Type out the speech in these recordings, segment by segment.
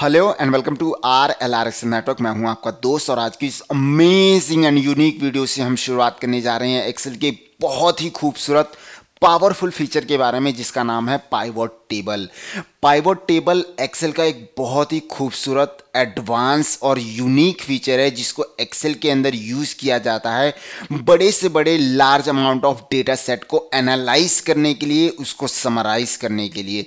Hello and welcome to R L R S network मैं हूं आपका दोस्त और आज की इस अमेजिंग एंड यूनिक वीडियो से हम शुरुआत करने जा रहे हैं एक्सेल के बहुत ही खूबसूरत पावरफुल फीचर के बारे में जिसका नाम है pivot table pivot table Excel का एक बहुत ही खूबसूरत एडवांस और यूनिक फीचर है जिसको एक्सेल के अंदर यूज़ किया जाता है बड़े से बड़े large amount of data set को एनालाइज करने के लिए उसको समराइज करने के लिए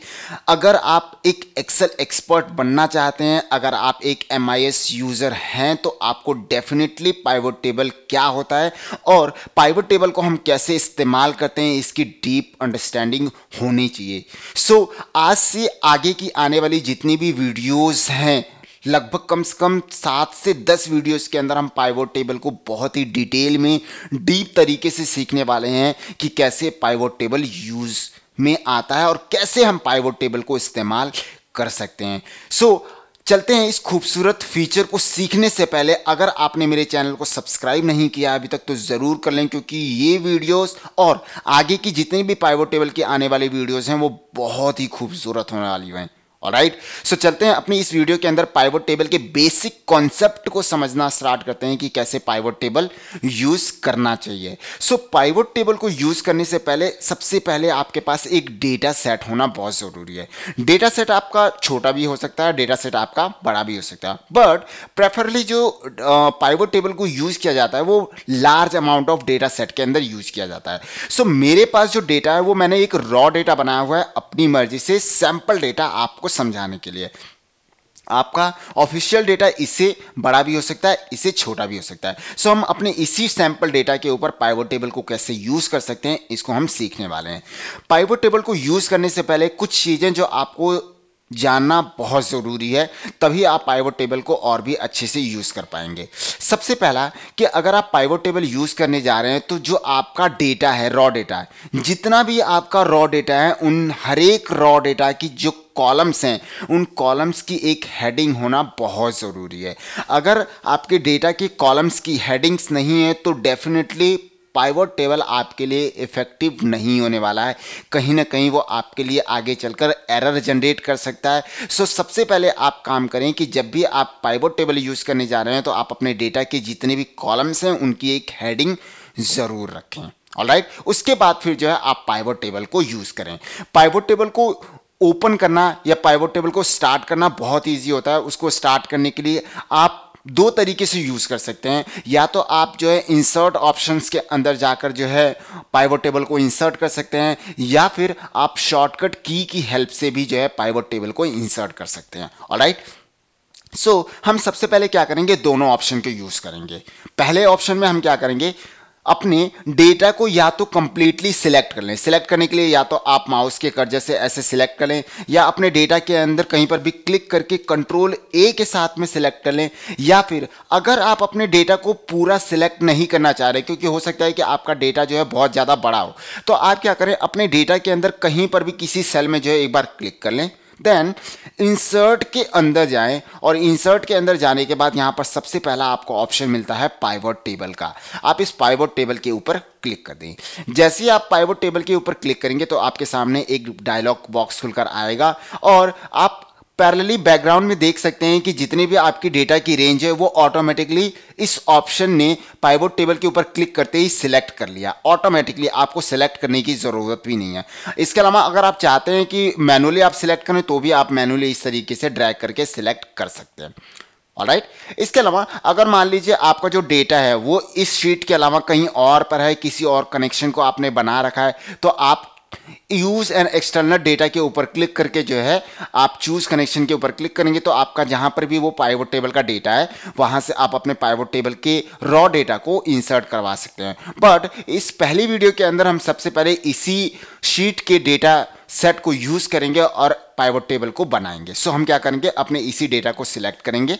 अगर आप एक एक्सेल एक्सपर्ट बनना चाहते हैं अगर आप एक एम यूज़र हैं तो आपको डेफिनेटली पाइवोट टेबल क्या होता है और पाइवोट टेबल को हम कैसे इस्तेमाल करते हैं इसकी डीप अंडरस्टैंडिंग होनी चाहिए सो so, आज से आगे की आने वाली जितनी भी वीडियोस हैं लगभग कम से कम सात से दस वीडियोस के अंदर हम पाइवोट टेबल को बहुत ही डिटेल में डीप तरीके से सीखने वाले हैं कि कैसे पाइवोट टेबल यूज़ में आता है और कैसे हम पाइवोट टेबल को इस्तेमाल कर सकते हैं सो so, चलते हैं इस खूबसूरत फीचर को सीखने से पहले अगर आपने मेरे चैनल को सब्सक्राइब नहीं किया अभी तक तो ज़रूर कर लें क्योंकि ये वीडियोस और आगे की जितनी भी पाइवो टेबल की आने वाली वीडियोस हैं वो बहुत ही खूबसूरत होने वाली हैं राइट सो so, चलते हैं अपनी इस वीडियो के अंदर पाइवट टेबल के बेसिक कॉन्सेप्ट को समझना स्टार्ट करते हैं कि कैसे पाइवट टेबल यूज करना चाहिए सो so, टेबल को यूज करने से पहले सबसे पहले आपके पास एक डेटा सेट होना बहुत जरूरी है डेटा सेट आपका छोटा भी हो सकता है डेटा सेट आपका बड़ा भी हो सकता है बट प्रेफरली जो पाइवट टेबल को यूज किया जाता है वो large amount of data set के अंदर यूज किया जाता है सो so, मेरे पास जो डेटा है वो मैंने एक रॉ डेटा बनाया हुआ है अपनी मर्जी से सैंपल डेटा आपको समझाने के लिए आपका ऑफिशियल डेटा इससे बड़ा भी हो सकता है इससे छोटा भी हो सकता है सो so, हम अपने इसी सैंपल डेटा के ऊपर पाइवो टेबल को कैसे यूज़ कर सकते हैं इसको हम सीखने वाले हैं पाइवो टेबल को यूज़ करने से पहले कुछ चीज़ें जो आपको जानना बहुत ज़रूरी है तभी आप पाइवट टेबल को और भी अच्छे से यूज़ कर पाएंगे सबसे पहला कि अगर आप पाइवट टेबल यूज़ करने जा रहे हैं तो जो आपका डेटा है रॉ डेटा है जितना भी आपका रॉ डेटा है उन हरेक रॉ डेटा की जो कॉलम्स हैं उन कॉलम्स की एक हेडिंग होना बहुत ज़रूरी है अगर आपके डेटा के कॉलम्स की हेडिंग्स नहीं है तो डेफिनेटली पाइवट टेबल आपके लिए इफेक्टिव नहीं होने वाला है कहीं ना कहीं वो आपके लिए आगे चलकर एरर जनरेट कर सकता है सो सबसे पहले आप काम करें कि जब भी आप पाइवट टेबल यूज़ करने जा रहे हैं तो आप अपने डेटा के जितने भी कॉलम्स हैं उनकी एक हेडिंग ज़रूर रखें ऑल राइट right? उसके बाद फिर जो है आप पाइवट टेबल को यूज़ करें पाइवट टेबल को ओपन करना या पाइवट टेबल को स्टार्ट करना बहुत ईजी होता है उसको स्टार्ट करने के लिए आप दो तरीके से यूज़ कर सकते हैं या तो आप जो है इंसर्ट ऑप्शंस के अंदर जाकर जो है पाइवट टेबल को इंसर्ट कर सकते हैं या फिर आप शॉर्टकट की की हेल्प से भी जो है पाइवट टेबल को इंसर्ट कर सकते हैं ऑलराइट सो so, हम सबसे पहले क्या करेंगे दोनों ऑप्शन को यूज़ करेंगे पहले ऑप्शन में हम क्या करेंगे अपने डेटा को या तो कंप्लीटली सिलेक्ट कर लें सिलेक्ट करने के लिए या तो आप माउस के कर से ऐसे सिलेक्ट कर लें या अपने डेटा के अंदर कहीं पर भी क्लिक करके कंट्रोल ए के साथ में सिलेक्ट कर लें या फिर अगर आप अपने डेटा को पूरा सिलेक्ट नहीं करना चाह रहे क्योंकि हो सकता है कि आपका डेटा जो है बहुत ज़्यादा बड़ा हो तो आप क्या करें अपने डेटा के अंदर कहीं पर भी किसी सेल में जो है एक बार क्लिक कर लें देन इंसर्ट के अंदर जाएं और इंसर्ट के अंदर जाने के बाद यहाँ पर सबसे पहला आपको ऑप्शन मिलता है पाइवोट टेबल का आप इस पाइवोट टेबल के ऊपर क्लिक कर दें जैसे ही आप पाइवोट टेबल के ऊपर क्लिक करेंगे तो आपके सामने एक डायलॉग बॉक्स खुलकर आएगा और आप पैरेलली बैकग्राउंड में देख सकते हैं कि जितनी भी आपकी डेटा की रेंज है वो ऑटोमेटिकली इस ऑप्शन ने पाइवोट टेबल के ऊपर क्लिक करते ही सिलेक्ट कर लिया ऑटोमेटिकली आपको सिलेक्ट करने की ज़रूरत भी नहीं है इसके अलावा अगर आप चाहते हैं कि मैनुअली आप सिलेक्ट करें तो भी आप मैनुअली इस तरीके से ड्रैग करके सिलेक्ट कर सकते हैं राइट right? इसके अलावा अगर मान लीजिए आपका जो डेटा है वो इस शीट के अलावा कहीं और पर है किसी और कनेक्शन को आपने बना रखा है तो आप यूज एंड एक्सटर्नल डेटा के ऊपर क्लिक करके जो है आप चूज कनेक्शन के ऊपर क्लिक करेंगे तो आपका जहां पर भी वो पाइवोट टेबल का डेटा है वहां से आप अपने पाइवोट टेबल के रॉ डेटा को इंसर्ट करवा सकते हैं बट इस पहली वीडियो के अंदर हम सबसे पहले इसी शीट के डेटा सेट को यूज करेंगे और पाइवोट टेबल को बनाएंगे सो so हम क्या करेंगे अपने इसी डेटा को सिलेक्ट करेंगे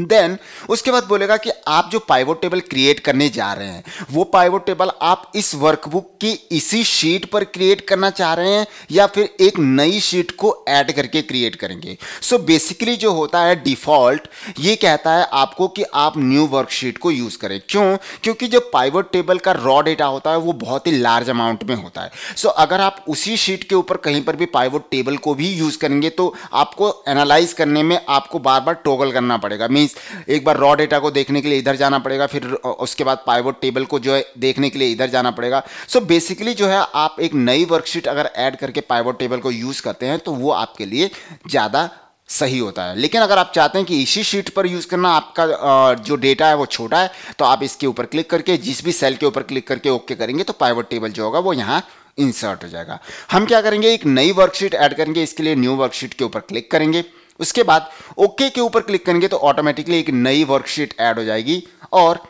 देन उसके बाद बोलेगा कि आप जो पाइवोट टेबल क्रिएट करने जा रहे हैं वो पाइवोट टेबल आप इस वर्कबुक की इसी शीट पर क्रिएट करना चाह रहे हैं या फिर एक नई शीट को ऐड करके क्रिएट करेंगे सो so बेसिकली जो होता है डिफॉल्ट ये कहता है आपको कि आप न्यू वर्कशीट को यूज़ करें क्यों क्योंकि जो पाइवोट टेबल का रॉ डेटा होता है वो बहुत ही लार्ज अमाउंट में होता है सो so अगर आप उसी शीट के ऊपर कहीं पर भी पाइवोट टेबल को भी यूज़ करेंगे तो आपको एनालाइज करने में आपको बार बार टोगल करना पड़ेगा मीन मीन्स एक बार रॉ डेटा को देखने के लिए इधर जाना पड़ेगा फिर उसके बाद पाइवोट टेबल को जो है देखने के लिए इधर जाना पड़ेगा सो so बेसिकली जो है आप एक नई वर्कशीट अगर ऐड करके पाइवोट टेबल को यूज़ करते हैं तो वो आपके लिए ज़्यादा सही होता है लेकिन अगर आप चाहते हैं कि इसी शीट पर यूज़ करना आपका जो डेटा है वो छोटा है तो आप इसके ऊपर क्लिक करके जिस भी सेल के ऊपर क्लिक करके ओके करेंगे तो पाइवोट टेबल जो होगा वो यहाँ इंसर्ट हो जाएगा हम क्या करेंगे एक नई वर्कशीट ऐड करेंगे इसके लिए न्यू वर्कशीट के ऊपर क्लिक करेंगे उसके बाद ओके के ऊपर क्लिक करेंगे तो ऑटोमेटिकली एक नई वर्कशीट ऐड हो जाएगी और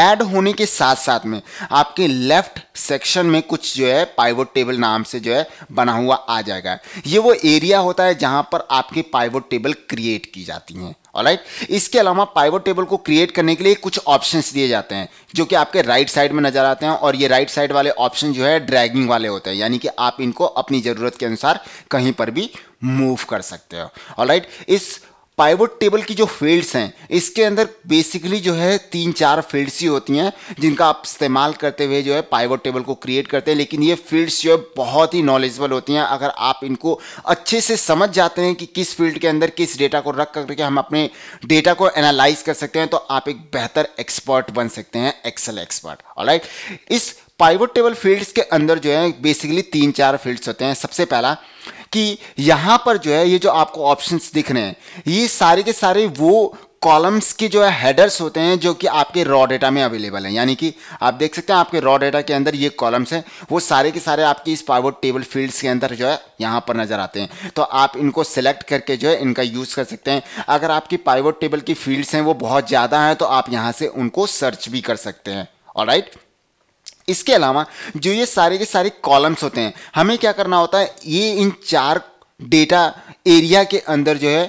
ऐड होने के साथ साथ में आपके लेफ्ट सेक्शन में कुछ जो है पाइवोट टेबल नाम से जो है बना हुआ आ जाएगा ये वो एरिया होता है जहां पर आपकी पाइवोट टेबल क्रिएट की जाती हैं ऑलराइट right? इसके अलावा पाइवोट टेबल को क्रिएट करने के लिए कुछ ऑप्शंस दिए जाते हैं जो कि आपके राइट right साइड में नजर आते हैं और ये राइट right साइड वाले ऑप्शन जो है ड्रैगिंग वाले होते हैं यानी कि आप इनको अपनी ज़रूरत के अनुसार कहीं पर भी मूव कर सकते हो ऑलराइट right? इस पाइवट टेबल की जो फील्ड्स हैं इसके अंदर बेसिकली जो है तीन चार फील्ड्स ही होती हैं जिनका आप इस्तेमाल करते हुए जो है पाइवट टेबल को क्रिएट करते हैं लेकिन ये फील्ड्स जो है बहुत ही नॉलेजबल होती हैं अगर आप इनको अच्छे से समझ जाते हैं कि किस फील्ड के अंदर किस डेटा को रख करके हम अपने डेटा को एनालाइज कर सकते हैं तो आप एक बेहतर एक्सपर्ट बन सकते हैं एक्सल एक्सपर्ट ऑलराइट इस पाइवट टेबल फील्ड्स के अंदर जो है बेसिकली तीन चार फील्ड्स होते हैं सबसे पहला कि यहां पर जो है ये जो आपको ऑप्शंस दिख रहे हैं ये सारे के सारे वो कॉलम्स के जो है हेडर्स होते हैं जो कि आपके रॉ डेटा में अवेलेबल हैं यानी कि आप देख सकते हैं आपके रॉ डेटा के अंदर ये कॉलम्स हैं वो सारे के सारे आपके इस पावर टेबल फील्ड्स के अंदर जो है यहाँ पर नज़र आते हैं तो आप इनको सेलेक्ट करके जो है इनका यूज़ कर सकते हैं अगर आपकी पावर टेबल की फील्ड्स हैं वो बहुत ज़्यादा हैं तो आप यहाँ से उनको सर्च भी कर सकते हैं और राइट इसके अलावा जो ये सारे के सारे कॉलम्स होते हैं हमें क्या करना होता है ये इन चार डेटा एरिया के अंदर जो है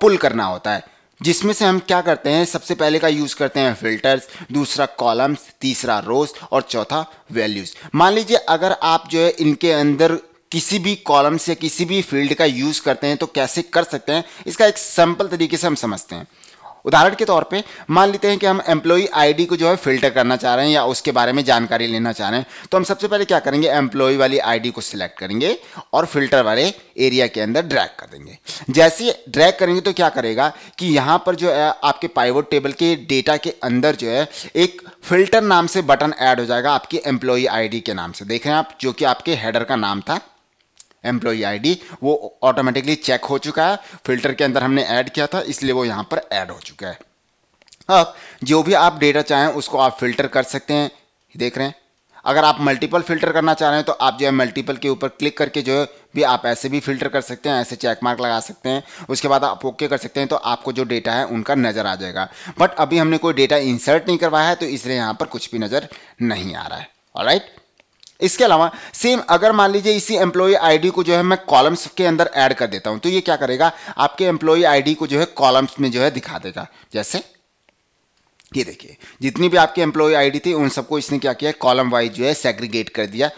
पुल करना होता है जिसमें से हम क्या करते हैं सबसे पहले का यूज़ करते हैं फिल्टर्स दूसरा कॉलम्स तीसरा रोज और चौथा वैल्यूज़ मान लीजिए अगर आप जो है इनके अंदर किसी भी कॉलम्स या किसी भी फील्ड का यूज़ करते हैं तो कैसे कर सकते हैं इसका एक सिंपल तरीके से हम समझते हैं उदाहरण के तौर पे मान लेते हैं कि हम एम्प्लॉई आईडी को जो है फिल्टर करना चाह रहे हैं या उसके बारे में जानकारी लेना चाह रहे हैं तो हम सबसे पहले क्या करेंगे एम्प्लॉई वाली आईडी को सिलेक्ट करेंगे और फिल्टर वाले एरिया के अंदर ड्रैग कर देंगे जैसे ड्रैग करेंगे तो क्या करेगा कि यहाँ पर जो है आपके पाइवोट टेबल के डेटा के अंदर जो है एक फिल्टर नाम से बटन ऐड हो जाएगा आपकी एम्प्लॉई आई के नाम से देख रहे हैं आप जो कि आपके हेडर का नाम था एम्प्लॉई आईडी वो ऑटोमेटिकली चेक हो चुका है फिल्टर के अंदर हमने ऐड किया था इसलिए वो यहाँ पर ऐड हो चुका है अब जो भी आप डेटा चाहें उसको आप फिल्टर कर सकते हैं देख रहे हैं अगर आप मल्टीपल फिल्टर करना चाह रहे हैं तो आप जो है मल्टीपल के ऊपर क्लिक करके जो है भी आप ऐसे भी फिल्टर कर सकते हैं ऐसे चेक मार्क लगा सकते हैं उसके बाद आप ओके कर सकते हैं तो आपको जो डेटा है उनका नज़र आ जाएगा बट अभी हमने कोई डेटा इंसर्ट नहीं करवाया है तो इसलिए यहाँ पर कुछ भी नज़र नहीं आ रहा है ऑलराइट इसके अलावा सेम अगर मान लीजिए इसी एम्प्लॉय आईडी को जो है मैं कॉलम्स के अंदर ऐड कर देता हूं तो ये क्या करेगा आपके एम्प्लॉय आईडी को जो है कॉलम्स में जो है दिखा देगा जैसे ये देखिए जितनी भी आपकी एम्प्लॉय आईडी थी उन सबको इसने क्या किया कॉलम वाइज जो है सेग्रीगेट कर दिया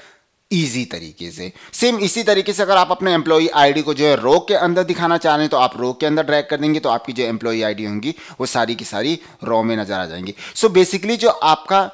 ईजी तरीके से सेम इसी तरीके से अगर आप अपने एम्प्लॉई आईडी को जो है रो के अंदर दिखाना चाह रहे हैं तो आप रो के अंदर ड्रैग कर देंगे तो आपकी जो एम्प्लॉई आईडी होंगी वो सारी की सारी रो में नजर आ जाएंगी सो so बेसिकली जो आपका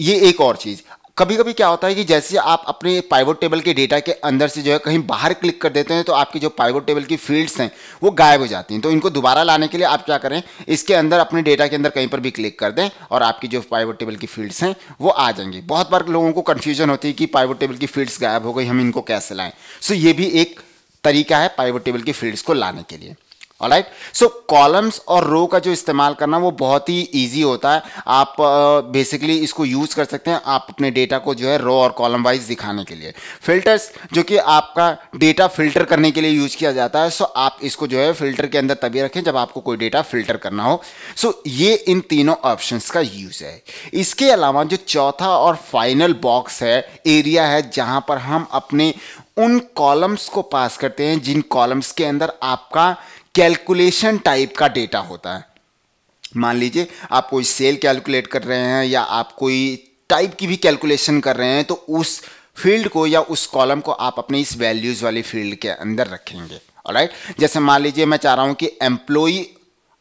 ये एक और चीज़ कभी कभी क्या होता है कि जैसे आप अपने पाइवोट टेबल के डेटा के अंदर से जो है कहीं बाहर क्लिक कर देते हैं तो आपकी जो पाइवोट टेबल की फील्ड्स हैं वो गायब हो जाती हैं तो इनको दोबारा लाने के लिए आप क्या करें इसके अंदर अपने डेटा के अंदर कहीं पर भी क्लिक कर दें और आपकी जो पाइवोट टेबल की फील्ड्स हैं वो आ जाएंगी बहुत बार लोगों को कन्फ्यूजन होती है कि पाइवोट टेबल की फील्ड्स गायब हो गई हम इनको कैसे लाएँ सो ये भी एक तरीका है पाइवोट टेबल की फील्ड्स को लाने के लिए और राइट सो कॉलम्स और रो का जो इस्तेमाल करना वो बहुत ही ईजी होता है आप बेसिकली uh, इसको यूज़ कर सकते हैं आप अपने डेटा को जो है रो और कॉलम वाइज दिखाने के लिए फिल्टर्स जो कि आपका डेटा फिल्टर करने के लिए यूज किया जाता है सो so, आप इसको जो है फिल्टर के अंदर तभी रखें जब आपको कोई डेटा फिल्टर करना हो सो so, ये इन तीनों ऑप्शन का यूज़ है इसके अलावा जो चौथा और फाइनल बॉक्स है एरिया है जहाँ पर हम अपने उन कॉलम्स को पास करते हैं जिन कॉलम्स के अंदर आपका कैलकुलेशन टाइप का डेटा होता है मान लीजिए आप कोई सेल कैलकुलेट कर रहे हैं या आप कोई टाइप की भी कैलकुलेशन कर रहे हैं तो उस फील्ड को या उस कॉलम को आप अपने इस वैल्यूज़ वाली फील्ड के अंदर रखेंगे राइट जैसे मान लीजिए मैं चाह रहा हूँ कि एम्प्लॉई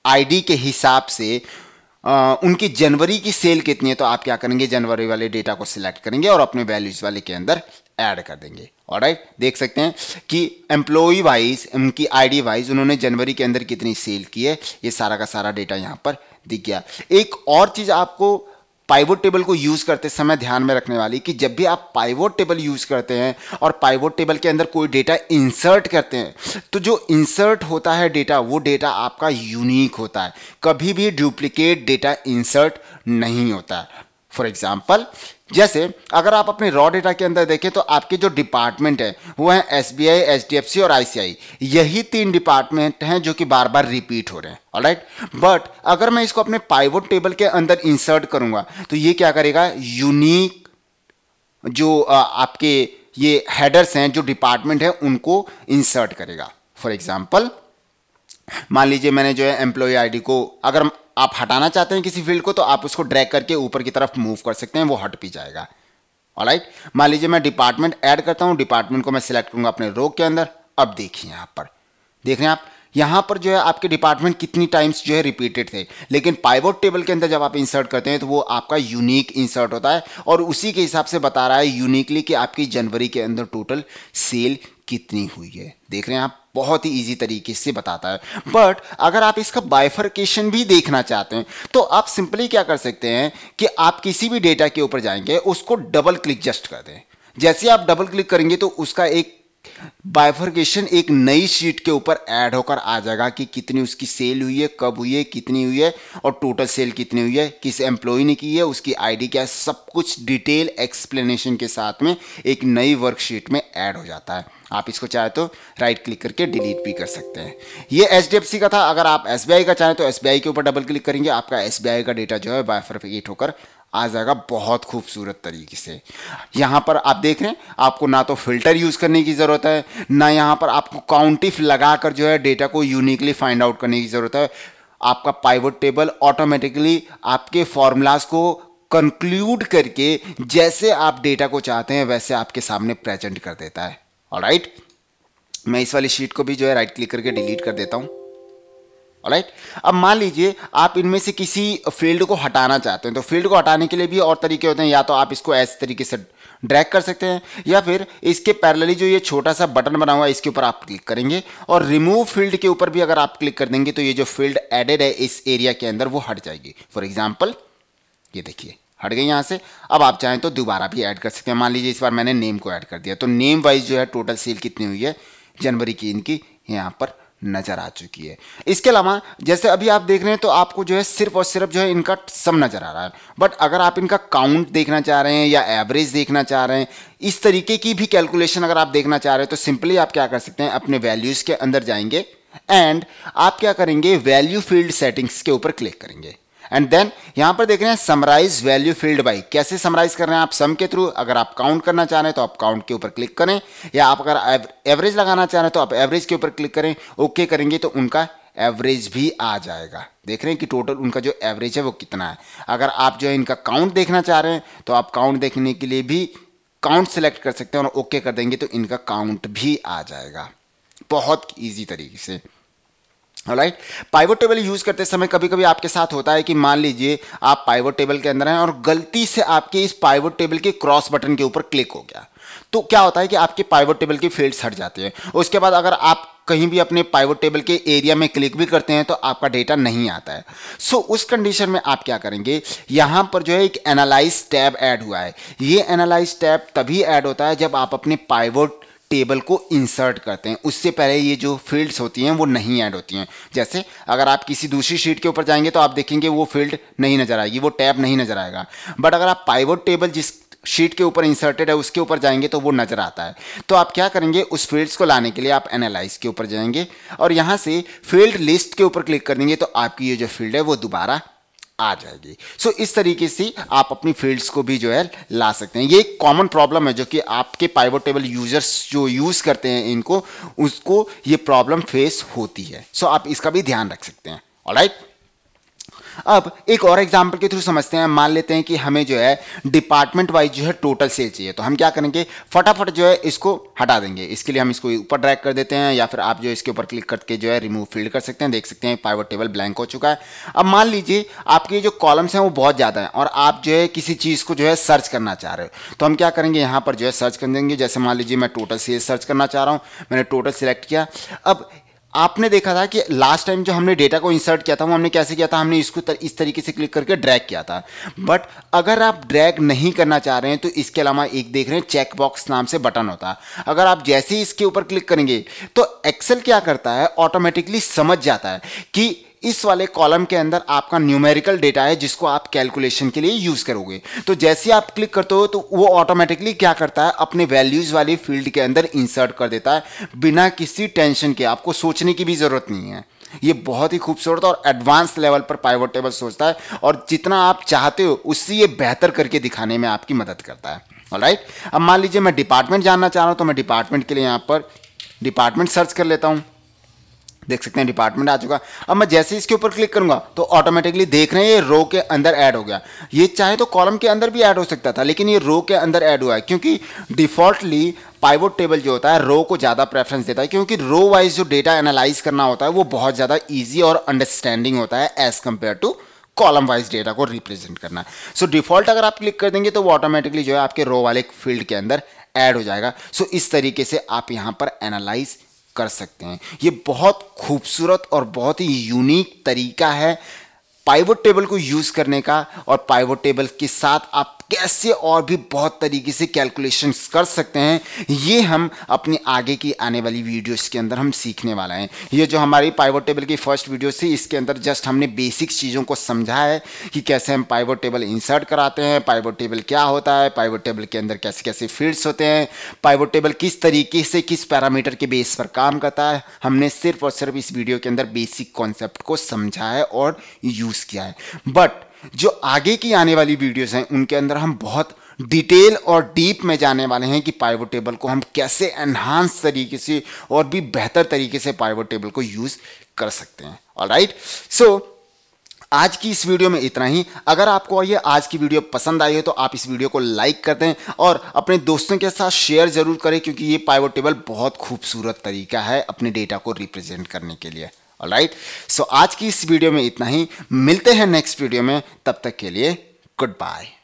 आईडी के हिसाब से आ, उनकी जनवरी की सेल कितनी है तो आप क्या करेंगे जनवरी वाले डेटा को सिलेक्ट करेंगे और अपने वैल्यूज़ वाले के अंदर ऐड कर देंगे और राइट देख सकते हैं कि एम्प्लॉई वाइज उनकी आईडी वाइज उन्होंने जनवरी के अंदर कितनी सेल की है ये सारा का सारा डेटा यहाँ पर दिख गया एक और चीज़ आपको पाइवोट टेबल को यूज़ करते समय ध्यान में रखने वाली कि जब भी आप पाइवोट टेबल यूज़ करते हैं और पाइवोट टेबल के अंदर कोई डेटा इंसर्ट करते हैं तो जो इंसर्ट होता है डेटा वो डेटा आपका यूनिक होता है कभी भी डुप्लीकेट डेटा इंसर्ट नहीं होता है फॉर एग्जाम्पल जैसे अगर आप अपने रॉ डेटा के अंदर देखें तो आपके जो डिपार्टमेंट है वो है S B I H D F C और आई सी आई यही तीन डिपार्टमेंट हैं जो कि बार बार रिपीट हो रहे हैं राइट बट अगर मैं इसको अपने पाइवोट टेबल के अंदर इंसर्ट करूंगा तो ये क्या करेगा यूनिक जो आपके ये हेडर्स हैं जो डिपार्टमेंट है उनको इंसर्ट करेगा फॉर एग्जाम्पल मान लीजिए मैंने जो है एम्प्लॉय आईडी को अगर आप हटाना चाहते हैं किसी फील्ड को तो आप उसको ड्रैग करके ऊपर की तरफ मूव कर सकते हैं वो हट भी जाएगा राइट मान लीजिए मैं डिपार्टमेंट ऐड करता हूँ डिपार्टमेंट को मैं सिलेक्ट करूँगा अपने रोग के अंदर अब देखिए यहाँ पर देख रहे हैं आप यहाँ पर जो है आपके डिपार्टमेंट कितनी टाइम्स जो है रिपीटेड थे लेकिन पाइवोट टेबल के अंदर जब आप इंसर्ट करते हैं तो वो आपका यूनिक इंसर्ट होता है और उसी के हिसाब से बता रहा है यूनिकली कि आपकी जनवरी के अंदर टोटल सेल कितनी हुई है देख रहे हैं आप बहुत ही ईजी तरीके से बताता है बट अगर आप इसका बाइफर्केशन भी देखना चाहते हैं तो आप सिंपली क्या कर सकते हैं कि आप किसी भी डेटा के ऊपर जाएंगे उसको डबल क्लिक जस्ट कर दें जैसे आप डबल क्लिक करेंगे तो उसका एक बाइफर्गेशन एक नई शीट के ऊपर ऐड होकर आ जाएगा कि कितनी उसकी सेल हुई है कब हुई है कितनी हुई है और टोटल सेल कितनी हुई है किस एम्प्लॉय ने की है उसकी आईडी क्या है सब कुछ डिटेल एक्सप्लेनेशन के साथ में एक नई वर्कशीट में ऐड हो जाता है आप इसको चाहे तो राइट क्लिक करके डिलीट भी कर सकते हैं ये एच का था अगर आप एस का चाहें तो एस के ऊपर डबल क्लिक करेंगे आपका एस का डेटा जो है बायफर्फिकेट होकर आ जाएगा बहुत खूबसूरत तरीके से यहाँ पर आप देख रहे हैं आपको ना तो फिल्टर यूज़ करने की ज़रूरत है ना यहाँ पर आपको काउंटिफ लगा कर जो है डेटा को यूनिकली फाइंड आउट करने की ज़रूरत है आपका पाइवट टेबल ऑटोमेटिकली आपके फॉर्मूलाज को कंक्लूड करके जैसे आप डेटा को चाहते हैं वैसे आपके सामने प्रेजेंट कर देता है और राइट मैं इस वाली शीट को भी जो है राइट क्लिक करके डिलीट कर देता हूं राइट अब मान लीजिए आप इनमें से किसी फील्ड को हटाना चाहते हैं तो फील्ड को हटाने के लिए भी और तरीके होते हैं या तो आप इसको ऐसे तरीके से ड्रैग कर सकते हैं या फिर इसके पैरेलली जो ये छोटा सा बटन बना हुआ है इसके ऊपर आप क्लिक करेंगे और रिमूव फील्ड के ऊपर भी अगर आप क्लिक कर देंगे तो ये जो फील्ड एडेड है इस एरिया के अंदर वो हट जाएगी फॉर एग्जाम्पल ये देखिए हट गई यहाँ से अब आप चाहें तो दोबारा भी ऐड कर सकते हैं मान लीजिए इस बार मैंने नेम को ऐड कर दिया तो नेम वाइज जो है टोटल सेल कितनी हुई है जनवरी की इनकी यहाँ पर नज़र आ चुकी है इसके अलावा जैसे अभी आप देख रहे हैं तो आपको जो है सिर्फ और सिर्फ जो है इनका सम नज़र आ रहा है बट अगर आप इनका काउंट देखना चाह रहे हैं या एवरेज देखना चाह रहे हैं इस तरीके की भी कैलकुलेशन अगर आप देखना चाह रहे हैं तो सिंपली आप क्या कर सकते हैं अपने वैल्यूज़ के अंदर जाएंगे एंड आप क्या करेंगे वैल्यू फील्ड सेटिंग्स के ऊपर क्लिक करेंगे एंड देन यहां पर देख रहे हैं समराइज वैल्यू फील्ड बाई कैसे समराइज कर रहे हैं आप सम के थ्रू अगर आप काउंट करना चाह रहे हैं तो आप काउंट के ऊपर क्लिक करें या आप अगर एवरेज लगाना चाह रहे हैं तो आप एवरेज के ऊपर क्लिक करें ओके okay करेंगे तो उनका एवरेज भी आ जाएगा देख रहे हैं कि टोटल उनका जो एवरेज है वो कितना है अगर आप जो है इनका काउंट देखना चाह रहे हैं तो आप काउंट देखने के लिए भी काउंट सेलेक्ट कर सकते हैं और ओके okay कर देंगे तो इनका काउंट भी आ जाएगा बहुत ईजी तरीके से राइट पाइवट टेबल यूज करते समय कभी कभी आपके साथ होता है कि मान लीजिए आप पाइवट टेबल के अंदर हैं और गलती से आपके इस पाइवट टेबल के क्रॉस बटन के ऊपर क्लिक हो गया तो क्या होता है कि आपके पाइवट टेबल के फील्ड्स हट जाते हैं उसके बाद अगर आप कहीं भी अपने पाइवट टेबल के एरिया में क्लिक भी करते हैं तो आपका डेटा नहीं आता है सो so, उस कंडीशन में आप क्या करेंगे यहाँ पर जो है एक एनालाइज टैब ऐड हुआ है ये एनालाइज टैब तभी ऐड होता है जब आप अपने पाइवट टेबल को इंसर्ट करते हैं उससे पहले ये जो फील्ड्स होती हैं वो नहीं ऐड होती हैं जैसे अगर आप किसी दूसरी शीट के ऊपर जाएंगे तो आप देखेंगे वो फील्ड नहीं नज़र आएगी वो टैब नहीं नज़र आएगा बट अगर आप पाइवोट टेबल जिस शीट के ऊपर इंसर्टेड है उसके ऊपर जाएंगे तो वो नज़र आता है तो आप क्या करेंगे उस फील्ड्स को लाने के लिए आप एनालाइज के ऊपर जाएंगे और यहाँ से फील्ड लिस्ट के ऊपर क्लिक कर देंगे तो आपकी ये जो फील्ड है वो दोबारा आ जाएगी सो so, इस तरीके से आप अपनी फील्ड्स को भी जो है ला सकते हैं ये एक कॉमन प्रॉब्लम है जो कि आपके पाइवो टेबल यूजर्स जो यूज़ करते हैं इनको उसको ये प्रॉब्लम फेस होती है सो so, आप इसका भी ध्यान रख सकते हैं ऑलराइट अब एक और एग्जाम्पल के थ्रू समझते हैं मान लेते हैं कि हमें जो है डिपार्टमेंट वाइज जो है टोटल सेल चाहिए तो हम क्या करेंगे फटाफट जो है इसको हटा देंगे इसके लिए हम इसको ऊपर ड्रैग कर देते हैं या फिर आप जो इसके ऊपर क्लिक करके जो है रिमूव फील्ड कर सकते हैं देख सकते हैं पाइवर टेबल ब्लैंक हो चुका है अब मान लीजिए आपके जो कॉलम्स हैं वो बहुत ज़्यादा हैं और आप जो है किसी चीज़ को जो है सर्च करना चाह रहे हो तो हम क्या करेंगे यहाँ पर जो है सर्च कर देंगे जैसे मान लीजिए मैं टोटल सेल सर्च करना चाह रहा हूँ मैंने टोटल सेलेक्ट किया अब आपने देखा था कि लास्ट टाइम जो हमने डेटा को इंसर्ट किया था वो हमने कैसे किया था हमने इसको तर, इस तरीके से क्लिक करके ड्रैग किया था बट अगर आप ड्रैग नहीं करना चाह रहे हैं तो इसके अलावा एक देख रहे हैं चेकबॉक्स नाम से बटन होता है अगर आप जैसे ही इसके ऊपर क्लिक करेंगे तो एक्सेल क्या करता है ऑटोमेटिकली समझ जाता है कि इस वाले कॉलम के अंदर आपका न्यूमेरिकल डेटा है जिसको आप कैलकुलेशन के लिए यूज करोगे तो जैसे आप क्लिक करते हो तो वो ऑटोमेटिकली क्या करता है अपने वैल्यूज वाली फील्ड के अंदर इंसर्ट कर देता है बिना किसी टेंशन के आपको सोचने की भी जरूरत नहीं है ये बहुत ही खूबसूरत और एडवांस लेवल पर पाइवट टेबल सोचता है और जितना आप चाहते हो उससे ये बेहतर करके दिखाने में आपकी मदद करता है राइट अब मान लीजिए मैं डिपार्टमेंट जानना चाह रहा हूं तो मैं डिपार्टमेंट के लिए यहां पर डिपार्टमेंट सर्च कर लेता हूँ देख सकते हैं डिपार्टमेंट आ चुका अब मैं जैसे इसके ऊपर क्लिक करूंगा तो ऑटोमेटिकली देख रहे हैं ये रो के अंदर ऐड हो गया ये चाहे तो कॉलम के अंदर भी ऐड हो सकता था लेकिन ये रो के अंदर ऐड हुआ है क्योंकि डिफॉल्टली पाइवोट टेबल जो होता है रो को ज़्यादा प्रेफरेंस देता है क्योंकि रो वाइज जो डेटा एनालाइज करना होता है वो बहुत ज़्यादा ईजी और अंडरस्टैंडिंग होता है as compare to column wise data को रिप्रेजेंट करना है सो so, डिफॉल्ट अगर आप क्लिक कर देंगे तो वो ऑटोमेटिकली जो है आपके रो वाले फील्ड के अंदर एड हो जाएगा सो so, इस तरीके से आप यहाँ पर एनालाइज़ कर सकते हैं ये बहुत खूबसूरत और बहुत ही यूनिक तरीका है पाइवोट टेबल को यूज़ करने का और पाइवोट टेबल के साथ आप कैसे और भी बहुत तरीके से कैलकुलेशंस कर सकते हैं ये हम अपने आगे की आने वाली वीडियोस के अंदर हम सीखने वाला हैं ये जो हमारी पाइवर टेबल की फर्स्ट वीडियो थी इसके अंदर जस्ट हमने बेसिक चीज़ों को समझा है कि कैसे हम पाइवर टेबल इंसर्ट कराते हैं पाइवर टेबल क्या होता है पाइवर टेबल के अंदर कैसे कैसे फील्ड्स होते हैं पाइवर टेबल किस तरीके से किस पैरामीटर के बेस पर काम करता है हमने सिर्फ और सिर्फ इस वीडियो के अंदर बेसिक कॉन्सेप्ट को समझा है और यूज़ किया है बट जो आगे की आने वाली वीडियोस हैं उनके अंदर हम बहुत डिटेल और डीप में जाने वाले हैं कि पाइवट टेबल को हम कैसे एनहांस तरीके से और भी बेहतर तरीके से पाइवट टेबल को यूज़ कर सकते हैं और राइट सो आज की इस वीडियो में इतना ही अगर आपको ये आज की वीडियो पसंद आई हो तो आप इस वीडियो को लाइक कर दें और अपने दोस्तों के साथ शेयर जरूर करें क्योंकि ये पाइवट टेबल बहुत खूबसूरत तरीका है अपने डेटा को रिप्रेजेंट करने के लिए राइट सो आज की इस वीडियो में इतना ही मिलते हैं नेक्स्ट वीडियो में तब तक के लिए गुड बाय